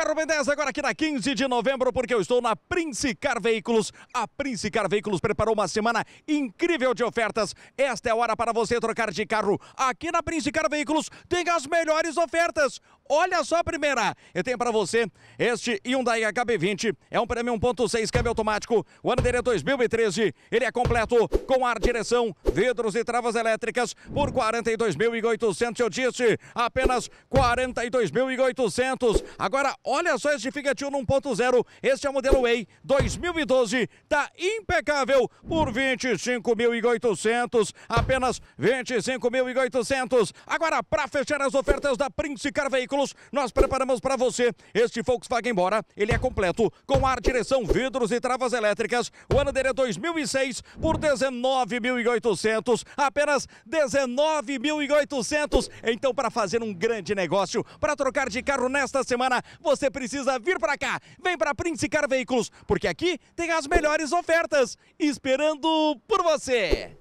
Carro B10 agora aqui na 15 de novembro, porque eu estou na Prince Car Veículos. A Prince Car Veículos preparou uma semana incrível de ofertas. Esta é a hora para você trocar de carro. Aqui na Prince Car Veículos tem as melhores ofertas. Olha só a primeira. Eu tenho para você este Hyundai HB20. É um prêmio 1.6 câmbio automático. O ano dele é 2013. Ele é completo com ar, direção, vidros e travas elétricas por 42.800. Eu disse apenas 42.800. Agora, olha só este Fiat Uno 1.0. Este é o modelo Way 2012. Tá impecável por 25.800. Apenas 25.800. Agora, para fechar as ofertas da Prince Car Veículos, veículos, nós preparamos para você este Volkswagen Bora. Ele é completo, com ar, direção, vidros e travas elétricas. O ano dele é 2006 por 19.800, apenas 19.800. Então, para fazer um grande negócio, para trocar de carro nesta semana, você precisa vir para cá. Vem para Prince Car Veículos, porque aqui tem as melhores ofertas esperando por você.